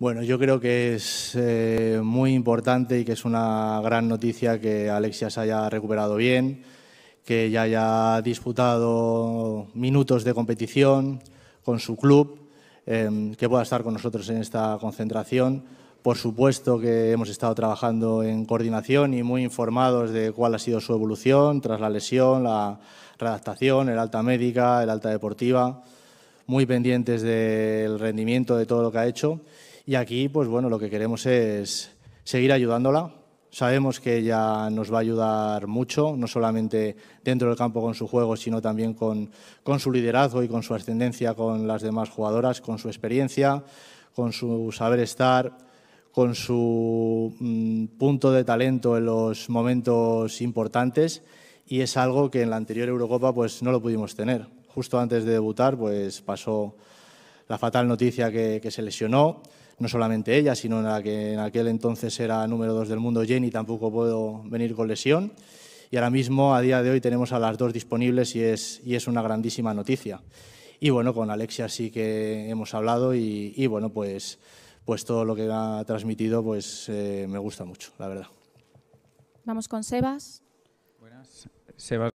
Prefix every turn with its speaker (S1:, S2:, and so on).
S1: Bueno, yo creo que es eh, muy importante y que es una gran noticia que Alexia se haya recuperado bien, que ya haya disputado minutos de competición con su club, em, que pueda estar con nosotros en esta concentración. Por supuesto que hemos estado trabajando en coordinación y muy informados de cuál ha sido su evolución tras la lesión, la redactación, el alta médica, el alta deportiva muy pendientes del rendimiento de todo lo que ha hecho. Y aquí, pues bueno, lo que queremos es seguir ayudándola. Sabemos que ella nos va a ayudar mucho, no solamente dentro del campo con su juego, sino también con, su liderazgo y con su ascendencia con las demás jugadoras, con su experiencia, con su saber estar, con su mm, punto de talento en los momentos importantes. Y es algo que en la anterior Eurocopa pues, no lo pudimos tener justo antes de debutar, pues pasó la fatal noticia que, se lesionó. No solamente ella, sino la que en aquel entonces era número dos del mundo, Jenny, tampoco puedo venir con lesión. Y ahora mismo, a día de hoy, tenemos a las dos disponibles y es, y es una grandísima noticia. Y bueno, con Alexia sí que hemos hablado y, bueno, pues, pues todo lo que ha transmitido pues eh, me gusta mucho, la verdad. Vamos con Sebas. Buenas. Sebas.